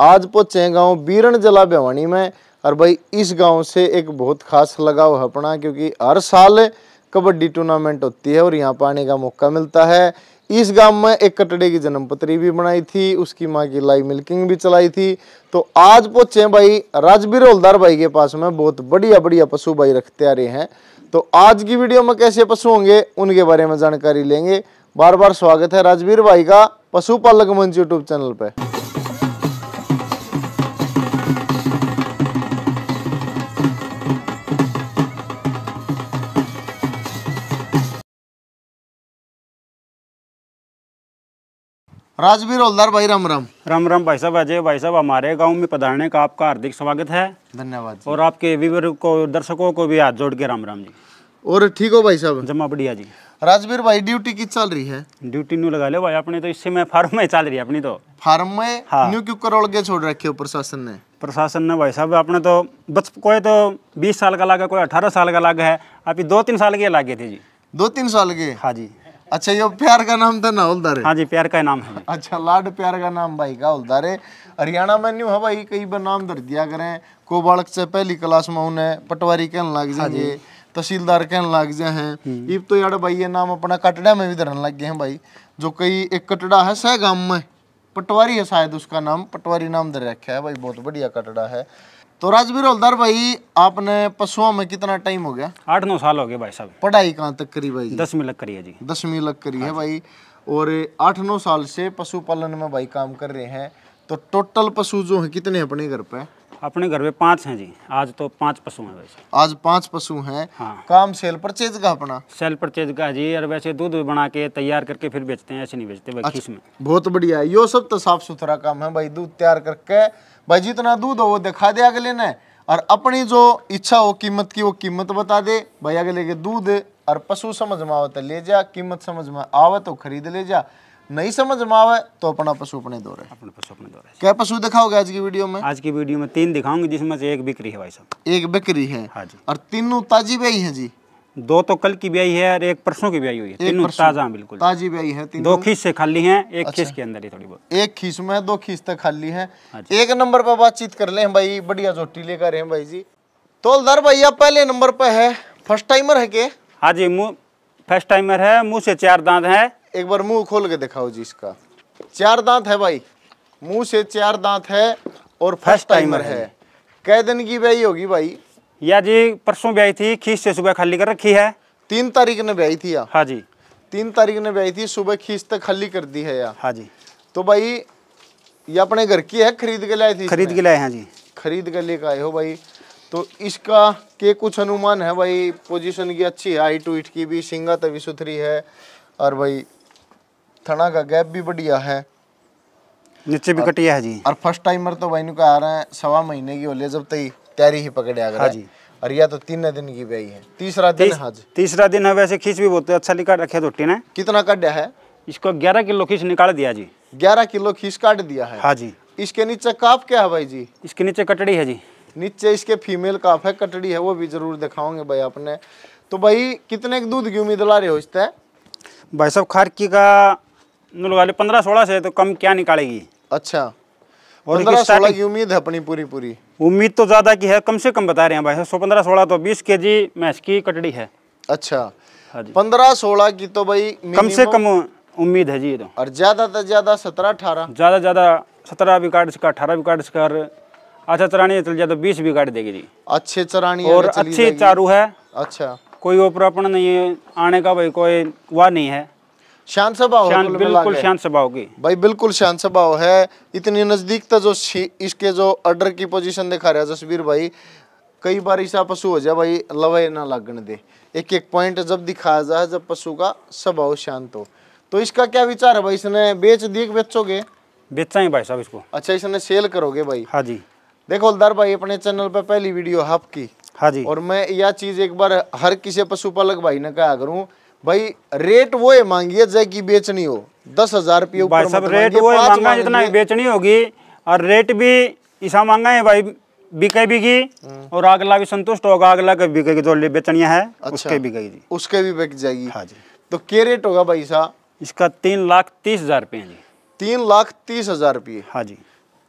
आज पहुँचे गाँव बीरन जला भिवानी में और भाई इस गांव से एक बहुत खास लगाव है अपना क्योंकि हर साल कबड्डी टूर्नामेंट होती है और यहाँ पर आने का मौका मिलता है इस गांव में एक कटड़े की जन्मपत्री भी बनाई थी उसकी माँ की लाई मिल्किंग भी चलाई थी तो आज पहुँचे भाई राजबीर होलदार भाई के पास में बहुत बढ़िया बढ़िया पशु भाई रखते आ रहे हैं तो आज की वीडियो में कैसे पशु होंगे उनके बारे में जानकारी लेंगे बार बार स्वागत है राजबीर भाई का पशुपालक मंच यूट्यूब चैनल पर राजवीर होलदार भाई राम राम राम राम भाई साहब अजय भाई साहब हमारे गांव में पधारने का आपका हार्दिक स्वागत है धन्यवाद और आपके व्यूवर को दर्शकों को भी हाथ जोड़ के राम राम जी और ठीक हो भाई साहब जमा बढ़िया जी राजवीर भाई ड्यूटी की चल रही है ड्यूटी न्यू लगा लो भाई अपने तो इससे में फार्म में चल रही है अपनी तो फार्म में हाँ। न्यू क्यों करोड़ के छोड़ रखे हो प्रशासन ने प्रशासन ने भाई साहब अपने तो बच कोई तो बीस साल का लागे कोई अठारह साल का लागे है आप दो तीन साल के लागे थे जी दो तीन साल के हाँ जी अच्छा ये प्यार का नाम था तो ना हवलदारे हाँ जी प्यार का नाम है अच्छा लाड प्यार का नाम भाई का हवलदारे हरियाणा में न्यू है भाई कई बार नाम दर्ज दिया करें को बालक से पहली क्लास में उन्हें पटवारी कहने लग जाए हाँ तहसीलदार कहने लग जाए हैं इब हम्म। तो यार भाई ये नाम अपना कटड़ा में भी धरने लग गए हैं भाई जो कई एक कटड़ा है सह गांव में पटवारी है शायद उसका नाम पटवारी नाम धर रखा है भाई बहुत बढ़िया कटड़ा है तो राजवीर हलदार भाई आपने पशुओं में कितना टाइम हो गया आठ नौ साल हो गए भाई साहब पढ़ाई कहाँ तक करी भाई दसवीं लग करी है जी दसवीं लग करी है हाँ भाई और आठ नौ साल से पशुपालन में भाई काम कर रहे हैं तो टोटल पशु जो है कितने अपने घर पे अपने घर में पांच हैं जी आज तो पांच पशु हैं वैसे आज पांच पशु हैं हाँ काम सेल परचेज का अपना सेल परचेज का जी और वैसे दूध बना के तैयार करके फिर बेचते हैं ऐसे नहीं बेचते अच्छा, इसमें बहुत बढ़िया यो सब तो साफ सुथरा काम है भाई दूध तैयार करके भाई जितना दूध हो वो दिखा दे अगले ने और अपनी जो इच्छा हो कीमत की वो कीमत बता दे भाई अगले के दूध और पशु समझ में आवत ले जा कीमत समझ में आवत तो खरीद ले जा नहीं समझ में आवे तो अपना पशु अपने दो रहे अपने पशु अपने दो क्या पशु दिखाओगे आज की वीडियो में आज की वीडियो में तीन दिखाऊंगी जिसमें से एक बिक्री है भाई साहब एक बिक्री है हाँ जी और तीनों ताजी ब्याई है जी दो तो कल की ब्याई है और एक परसों की ब्याई हुई है तीनों ताजा बिल्कुल ताजी ब्याई है दो खीस से खाली है एक अच्छा। खीस के अंदर ही थोड़ी बहुत एक खीस में दो खीस तक खाली है हाँ एक नंबर पर बातचीत कर ले भाई बढ़िया चोटी लेकर है भाई जी तोलदार भैया पहले नंबर पर है फर्स्ट टाइमर है के हाँ जी मुँह फर्स्ट टाइमर है मुँह से चार दांत है एक बार मुंह खोल के दिखाओ जी इसका चार दांत है भाई मुंह से चार दांत है और फर्स्ट टाइमर है कै दिन की ब्याई होगी भाई या जी परसों ब्याई थी खीस से सुबह खाली कर रखी है तीन तारीख ने ब्याई थी या हाँ जी तीन तारीख ने ब्याई थी सुबह खीस तक खाली कर दी है या हाँ जी तो भाई ये अपने घर की है खरीद के लाए थी खरीद के लाए हैं हाँ जी खरीद के लेकर आए हो भाई तो इसका के कुछ अनुमान है भाई पोजीशन की अच्छी है आई टू इट की भी सिंगा तभी सुथरी है और भाई थना का गैप भी बढ़िया है नीचे भी कटिया है जी और फर्स्ट टाइमर तो भाई का आ रहा है सवा महीने की होली जब तक तैयारी ही पकड़े आ जी और यह तो तीन दिन की ब्याई है तीसरा दिन तीस, हाज तीसरा दिन है वैसे खींच भी बहुत अच्छा निकाल रखे धोटी ने कितना काट है इसको ग्यारह किलो खींच निकाल दिया जी ग्यारह किलो खींच काट दिया है हाँ जी इसके नीचे काफ क्या है भाई जी इसके नीचे कटड़ी है जी नीचे इसके फीमेल काफ है कटड़ी है वो भी जरूर दिखाओगे भाई आपने तो भाई कितने दूध की उम्मीद ला रहे हो इस तय भाई साहब खारकी का लगा ले पंद्रह सोलह से तो कम क्या निकालेगी अच्छा और सोलह की उम्मीद है अपनी पूरी पूरी उम्मीद तो ज़्यादा की है कम से कम बता रहे हैं भाई सौ पंद्रह सोलह तो बीस के जी मैच की कटड़ी है अच्छा हाँ पंद्रह सोलह की तो भाई कम से कम उम्मीद है जी तो और ज़्यादा से ज़्यादा सत्रह अठारह ज़्यादा ज़्यादा सत्रह भी काट सका अठारह भी काट सका अच्छा चरानी चल जाए तो बीस भी काट देगी जी अच्छे चरानी और अच्छी चारू है अच्छा कोई ओपरापन नहीं है आने का भाई कोई वाह नहीं है शांत सभा हो बिल्कुल शांत सभा होगी भाई बिल्कुल शांत सभा है इतनी नजदीक तक तो जो इसके जो अर्डर की पोजीशन दिखा रहा है जसवीर भाई कई बार ऐसा पशु हो जाए भाई लवे ना लगने दे एक एक पॉइंट जब दिखाया जाए जब पशु का स्वभाव शांत हो तो इसका क्या विचार है भाई इसने बेच दिए बेचोगे बेचा ही भाई साहब इसको अच्छा इसने सेल करोगे भाई हाँ जी देखो हलदार भाई अपने चैनल पर पहली वीडियो आपकी हाँ जी और मैं यह चीज एक बार हर किसी पशुपालक भाई ने कहा करूँ भाई रेट वो है मांगिए जय की बेचनी हो दस हजार रुपये भाई सब रेट वो मांगा जितना बेचनी होगी और रेट भी ऐसा मांगा है भाई बिके बिकी हम्म। और अगला भी संतुष्ट होगा अगला के बिकेगी जो बेचनिया है अच्छा। उसके भी गई जी उसके भी बिक जाएगी हाँ जी तो क्या रेट होगा भाई साहब इसका तीन लाख तीस हजार रुपये जी तीन लाख तीस हजार रुपये हाँ जी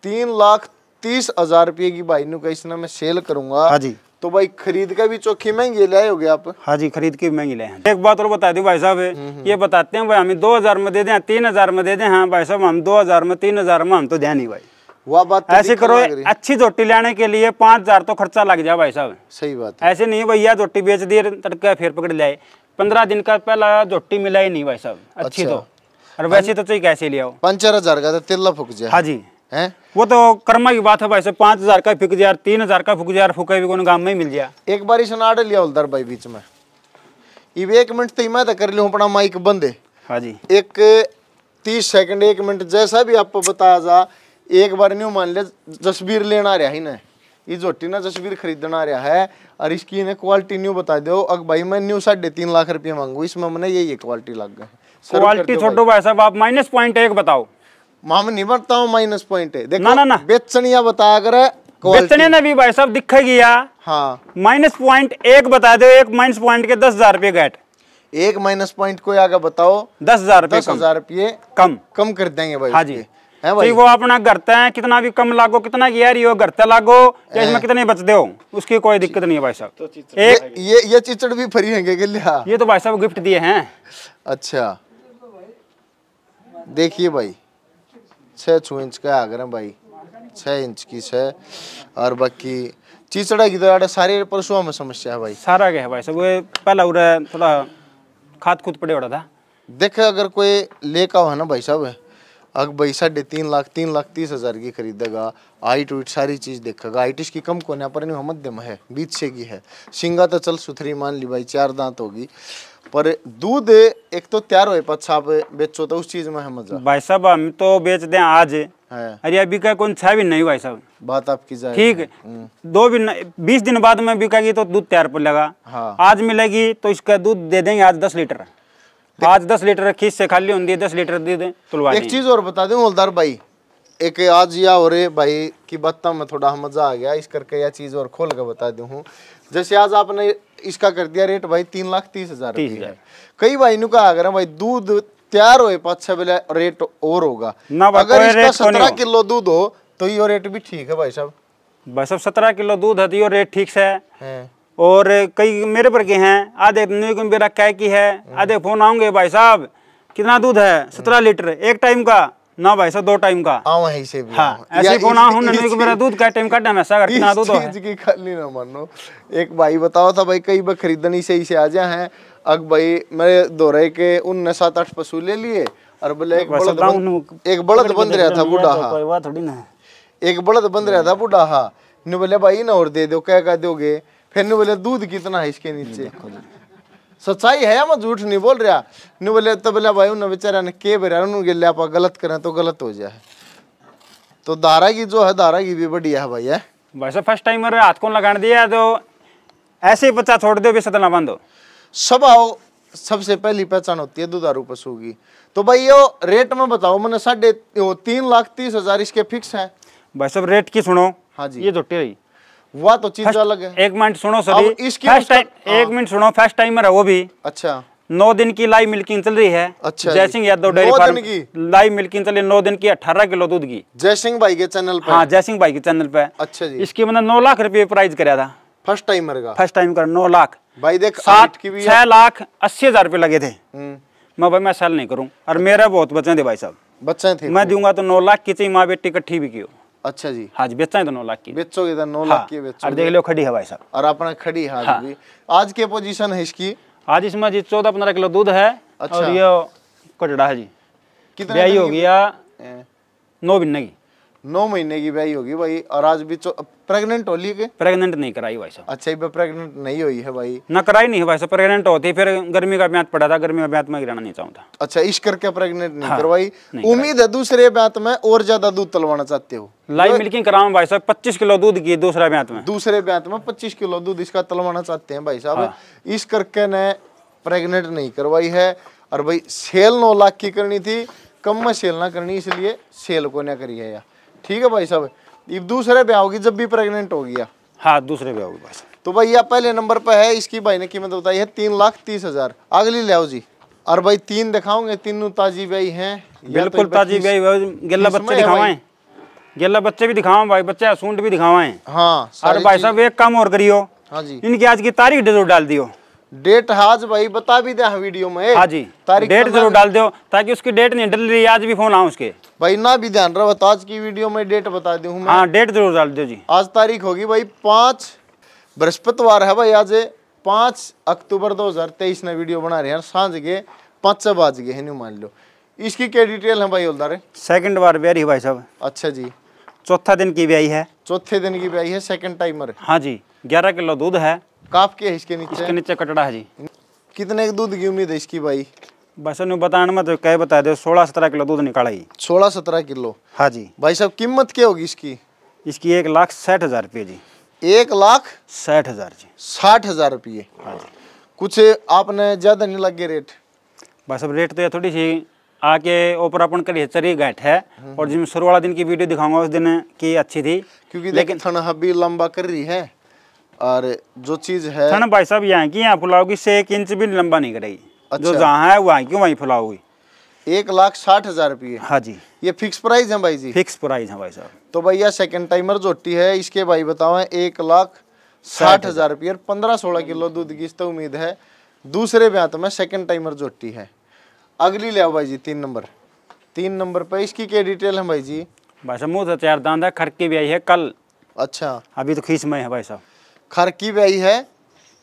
तीन लाख तीस हजार रुपये की भाई नु कैसे मैं सेल करूंगा हाँ जी तो भाई खरीद के भी चौकी महंगी लाए हो आप हाँ जी खरीद के महंगी लाए एक बात और बता दी भाई साहब हम्म, हम्म। ये बताते हैं भाई हमें दो हजार में दे दे तीन हजार में दे दे हाँ भाई साहब हम दो हजार में तीन हजार में हम तो ध्यान ही भाई वह बात तो ऐसे करो अच्छी जोटी लेने के लिए पांच हजार तो खर्चा लग जाए भाई साहब सही बात ऐसे नहीं भैया जोटी बेच दिए तड़के फिर पकड़ लाए पंद्रह दिन का पहला जोटी मिला ही नहीं भाई साहब अच्छी अच्छा। तो और वैसे तो तुम कैसे लिया पंचर हजार का तो तेल फुक जाए हाँ जी है वो तो कर्मा की बात है भाई से पाँच हजार का फूक जा तीन हजार का फूक जार फूके भी कोनो गांव में मिल गया एक बार इसने आर्डर लिया उलदार भाई बीच में इब एक मिनट तो मैं तो कर लू अपना माइक बंदे हाँ जी एक तीस सेकंड एक मिनट जैसा भी आपको बताया जा एक बार न्यू मान लिया जसबीर लेना रहा ही ना ये जोटी ना जसबीर खरीदना रहा है और इसकी इन्हें क्वालिटी न्यू बता दो अब भाई मैं न्यू साढ़े तीन लाख रुपये मांगू इसमें मैंने यही क्वालिटी लग गए क्वालिटी छोटो भाई साहब आप माइनस पॉइंट एक बताओ हम निमटता हूँ माइनस पॉइंट है देखो ना ना ना बेचनिया बताया करे बेचने ना भी भाई साहब दिखेगी हाँ माइनस पॉइंट एक बता दो एक माइनस पॉइंट के दस हजार रुपये गैट एक माइनस पॉइंट को आगे बताओ दस हजार दस हजार रुपये कम कम कर देंगे भाई हाँ जी है भाई तो वो अपना करते हैं कितना भी कम लागो कितना यार ये करते लागो या इसमें कितने बच दो उसकी कोई दिक्कत नहीं है भाई साहब तो एक ये ये चिचड़ भी फ्री है ये तो भाई साहब गिफ्ट दिए हैं अच्छा देखिए भाई छः छः इंच का आ रहे भाई छः इंच की छः और बाकी चीचड़ा की तरह तो सारे परसुआ में समस्या है भाई सारा क्या है भाई सब पहला उड़ा थोड़ा खाद खुद पड़े उड़ा था देखे अगर कोई का हो ना भाई साहब अगर भाई साढ़े तीन लाख तीन लाख तीस हजार की खरीदेगा हाइट उइट सारी चीज देखेगा हाइट इसकी कम कोने पर नहीं मध्यम है बीच से की है सिंगा तो चल सुथरी मान ली भाई चार दांत होगी पर दूध एक तो तैयार हो पाछा आप बेचो तो उस चीज में है मजा भाई साहब हम तो बेच दे आज है हाँ। अरे अभी का कौन छा भी नहीं भाई साहब बात आपकी जाए ठीक हम्म। दो भी न, बीस दिन बाद में बिकेगी तो दूध तैयार पर लगा हाँ। आज मिलेगी तो इसका दूध दे देंगे आज दस लीटर आज दस लीटर खीस से खाली होंगी दस लीटर दे दें तुलवा एक चीज और बता दें हवलदार भाई एक आज या हो रहे भाई की बात में थोड़ा मजा आ गया इस करके यह चीज और खोल कर बता दू हूँ जैसे आज आपने इसका कर दिया रेट भाई तीन लाख तीस हजार कई भाई का आ रहा भाई दूध तैयार हो पाछा बेला रेट और होगा ना अगर तो सत्रह किलो दूध हो तो यो रेट भी ठीक है भाई साहब भाई साहब सत्रह किलो दूध है तो रेट ठीक से है और कई मेरे पर के हैं आधे मेरा कह की है हम्म। आधे फोन आऊंगे भाई साहब कितना दूध है सत्रह लीटर एक टाइम का ना भाई साहब दो टाइम का आओ है से भी हां ऐसे को ना हूं को मेरा दूध का टाइम काटना मैं सागर कितना दूध है की खाली ना मानो एक भाई बताओ था भाई कई बार खरीदनी से इसे आ जा है अग भाई मेरे दोरे के उन सात आठ पशु ले लिए और बोले एक बड़द एक बड़द बंद रहा था बूढ़ा तो हां कोई बात थोड़ी ना एक बड़द बंद रहा था बूढ़ा हां ने बोले भाई ना और दे दो कह कह दोगे फिर ने बोले दूध कितना है इसके नीचे सच्चाई है मैं झूठ नहीं बोल रहा नहीं बोले तो बोले भाई उन्हें बेचारा ने के बेरा उन्होंने गेले आप गलत करें तो गलत हो जाए तो धारा की जो है धारा की भी बढ़िया है भाई है भाई साहब फर्स्ट टाइम हाथ कौन लगा दिया तो ऐसे ही बच्चा छोड़ दो सतना बंद हो सब आओ सबसे पहली पहचान होती है दुधारू पशु की तो भाई यो रेट में बताओ मैंने साढ़े तीन लाख तीस हजार इसके फिक्स हैं भाई साहब रेट की सुनो हाँ जी ये जुटे रही वह तो चीज तो अलग है एक मिनट सुनो सभी एक हाँ। मिनट सुनो फर्स्ट टाइमर है वो भी अच्छा नौ दिन की लाइव मिल्किंग चल रही है अच्छा सिंह यादव डेयरी फार्म की लाइव मिल्किंग चल रही है नौ दिन की अठारह किलो दूध की जयसिंह भाई के चैनल पे हाँ सिंह भाई के चैनल पर अच्छा जी इसकी मैंने मतलब नौ लाख रुपए प्राइज कराया था फर्स्ट टाइम का फर्स्ट टाइम कर नौ लाख भाई देख भी छह लाख अस्सी हजार रुपए लगे थे हम्म। मैं भाई मैं सेल नहीं करूँ और मेरा बहुत बचे थे भाई साहब बच्चे थे मैं दूंगा तो नौ लाख की चाहिए माँ बेटी इकट्ठी भी की अच्छा जी हाँ जी बेचा तो नौ लाख की बेचोगे तो नौ हाँ, लाख की बेचो और देख लो खड़ी है भाई साहब और अपना खड़ी हाँ, हाँ। जी आज के पोजीशन है इसकी आज इसमें जी चौदह पंद्रह किलो दूध है अच्छा। और ये कटड़ा है जी कितना हो गया नौ बिन्ने की नौ महीने की ब्याई होगी भाई और आज भी प्रेग्नेंट हो ली प्रेग्नेंट नहीं कराई भाई साहब अच्छा ये प्रेग्नेंट नहीं हुई है भाई ना कराई नहीं भाई साहब प्रेग्नेंट होती फिर गर्मी का ब्यात पड़ा था गर्मी का ब्यात में गिराना नहीं चाहूंगा अच्छा इस करके प्रेग्नेंट नहीं हाँ, करवाई उम्मीद है दूसरे ब्यात में और ज्यादा दूध तलवाना चाहते हो लाइव मिल्किंग कराऊँ भाई साहब पच्चीस किलो दूध की दूसरे ब्यात में दूसरे ब्यात में पच्चीस किलो दूध इसका तलवाना चाहते है भाई साहब हाँ। इस करके ने प्रेग्नेंट नहीं करवाई है और भाई सेल नौ लाख की करनी थी कम में सेल ना करनी इसलिए सेल को ना करी है यार ठीक है भाई साहब इब दूसरे पे आओगी जब भी प्रेग्नेंट होगी हाँ दूसरे पे आओगी भाई तो भाई आप पहले नंबर पर है इसकी भाई ने कीमत बताई है तीन लाख तीस हजार अगली लियाओ जी और भाई तीन दिखाओगे तीनों ताजी तो भाई हैं बिल्कुल तो ताजी भाई गेला बच्चे दिखावाएं गेला बच्चे भी दिखावा भाई बच्चे सूंड भी दिखावाएं हाँ अरे भाई साहब एक काम और करियो हाँ जी इनकी आज की तारीख जरूर डाल दियो डेट हाज भाई बता भी दे हाँ वीडियो में हाँ जी तारीख डेट जरूर डाल दो ताकि उसकी डेट नहीं डल रही आज भी फोन आऊँ उसके भाई ना भी ध्यान रहो तो आज की वीडियो में डेट बता दू हूँ हाँ डेट जरूर डाल दो जी आज तारीख होगी भाई पांच बृहस्पतिवार है भाई आज पांच अक्टूबर 2023 ने वीडियो बना रहे हैं सांझ के पांच बज गए हैं मान लो इसकी क्या डिटेल है भाई उलदारे सेकंड बार ब्याही भाई साहब अच्छा जी चौथा दिन की ब्याई है चौथे दिन की ब्याई है सेकंड टाइमर हाँ जी ग्यारह किलो दूध है काफ के है इसके नीचे इसके नीचे कटड़ा है जी कितने का दूध की उम्मीद है इसकी भाई बस नु बताने में तो कह बता दो सोलह सत्रह किलो दूध निकाला ही सोलह सत्रह किलो हाँ जी भाई साहब कीमत क्या होगी इसकी इसकी एक लाख साठ हजार रुपये जी एक लाख साठ हजार जी साठ हजार रुपये हाँ जी कुछ आपने ज़्यादा नहीं लगे रेट बस अब रेट तो थोड़ी सी आके ऊपर अपन करिए चरी गैठ है हम्म। और जिसमें शुरू वाला दिन की वीडियो दिखाऊंगा उस दिन की अच्छी थी क्योंकि लेकिन थोड़ा हबी लंबा कर रही है और जो चीज़ है ना भाई साहब यहाँ की यहाँ फुलाओगी से एक इंच भी लंबा नहीं करेगी अच्छा। जो जहाँ है वहाँ की वहीं फुलाओगी एक लाख साठ हजार रुपये हाँ जी ये फिक्स प्राइस है भाई जी फिक्स प्राइस है भाई साहब तो भैया सेकंड टाइमर जोटी है इसके भाई बताओ एक लाख साठ हजार रुपये पंद्रह सोलह किलो दूध की इस तो उम्मीद है दूसरे ब्यात में सेकंड टाइमर जोटी है अगली ले आओ भाई जी तीन नंबर तीन नंबर पर इसकी क्या डिटेल है भाई जी भाई साहब मुँह से चार दांत है खड़की भी आई है कल अच्छा अभी तो खींच में है भाई साहब खर की व्याई है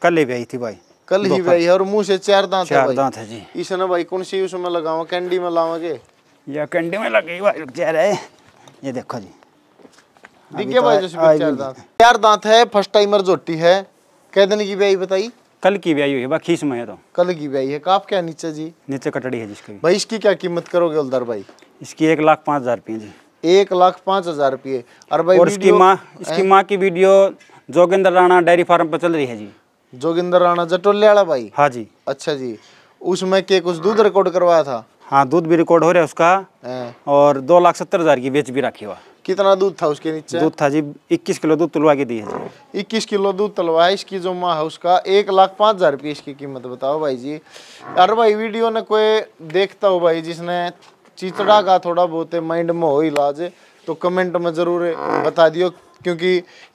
कल ही ब्याई थी भाई कल ही व्याई है और मुंह से चार दांत चार दांत है जी इसने भाई कौन सी उसमें लगाओ कैंडी में लाओगे या कैंडी में लगी भाई चार है ये देखो जी दिखे तो भाई जिसमें चार दांत चार दांत है फर्स्ट टाइमर जोटी है कह दिन की व्याई बताई कल की व्याई हुई है बाकी इसमें है तो कल की व्याई है काफ क्या नीचे जी नीचे कटड़ी है जिसकी भाई इसकी क्या कीमत करोगे उलदार भाई इसकी एक लाख पाँच हजार रुपये जी एक लाख पाँच हजार रुपये और भाई और इसकी माँ इसकी माँ की video Joginder Rana dairy farm पर चल रही है जी जोगिंदर राणा जटोलियाड़ा भाई हाँ जी अच्छा जी उसमें के कुछ दूध रिकॉर्ड करवाया था हाँ दूध भी रिकॉर्ड हो रहा है उसका और दो लाख सत्तर हजार की बेच भी रखी हुआ कितना दूध था उसके नीचे दूध था जी इक्कीस किलो दूध तुलवा के दी है जी इक्कीस किलो दूध तलवा इसकी जो माँ है उसका एक लाख पाँच हज़ार रुपये इसकी कीमत बताओ भाई जी अरे भाई वीडियो ने कोई देखता हो भाई जिसने चिचड़ा का थोड़ा बहुत माइंड में हो इलाज तो कमेंट में ज़रूर बता दियो क्योंकि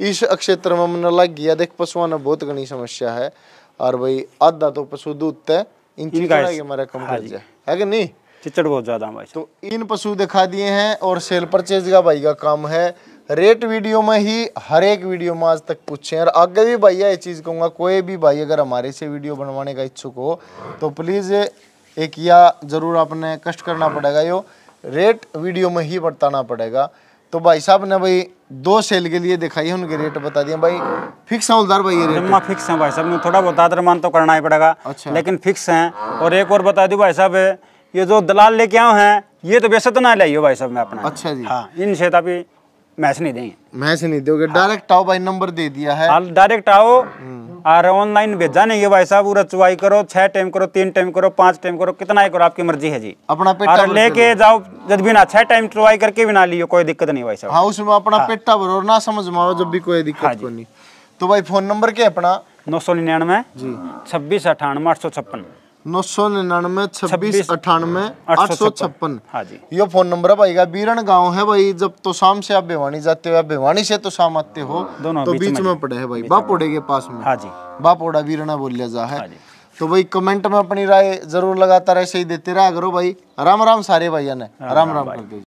इस क्षेत्र में मन लग गया देख पशुओं ने बहुत घनी समस्या है और भाई आधा तो पशु दूध है इन हमारा कम कर हाँ जाए है कि नहीं चिचड़ बहुत ज़्यादा भाई तो इन पशु दिखा दिए हैं और सेल परचेज का भाई का काम है रेट वीडियो में ही हर एक वीडियो में आज तक पूछे और आगे भी भैया ये चीज़ कहूंगा कोई भी भाई अगर हमारे से वीडियो बनवाने का इच्छुक हो तो प्लीज़ एक या ज़रूर आपने कष्ट करना पड़ेगा यो रेट वीडियो में ही बताना पड़ेगा तो भाई साहब ने भाई दो सेल के लिए दिखाई है उनके रेट बता दिए भाई फिक्स है उलदार भाई ये फिक्स है भाई साहब ने थोड़ा बहुत आदरमान तो करना ही पड़ेगा अच्छा लेकिन फिक्स है और एक और बता दू भाई साहब ये जो दलाल लेके आओ हैं ये तो तो ना लाइयो भाई साहब मैं अपना अच्छा जी हाँ इन शेता तो मैच नहीं देंगे मैच नहीं दोगे डायरेक्ट हाँ। आओ भाई नंबर दे दिया है डायरेक्ट हाँ, आओ हम्म। और ऑनलाइन भेजा नहीं है भाई साहब पूरा चुवाई करो छह टाइम करो तीन टाइम करो पांच टाइम करो कितना ही करो आपकी मर्जी है जी अपना पेट लेके जाओ जब भी ना छह टाइम चुवाई करके भी ना लियो कोई दिक्कत नहीं भाई साहब हाँ उसमें अपना हाँ। पेटा भरो ना समझ मारो जब भी कोई दिक्कत हाँ नहीं तो भाई फोन नंबर क्या अपना नौ सौ निन्यानवे छब्बीस अठानवे आठ सौ छप्पन नौ सौ निन्यानवे छब्बीस अठानवे आठ सौ छप्पन हाँ ये फोन नंबर है भाई का बीरन गांव है भाई जब तो शाम से आप भिवानी जाते हो या भिवानी से तो शाम आते हो दोनों तो बीच में पड़े है भाई बापोड़े के पास में हाँ बापोड़ा बीरना बोलिया जा है हाँ तो भाई कमेंट में अपनी राय जरूर लगाता रहे सही देते रहा करो भाई राम राम सारे भाई ने राम राम कर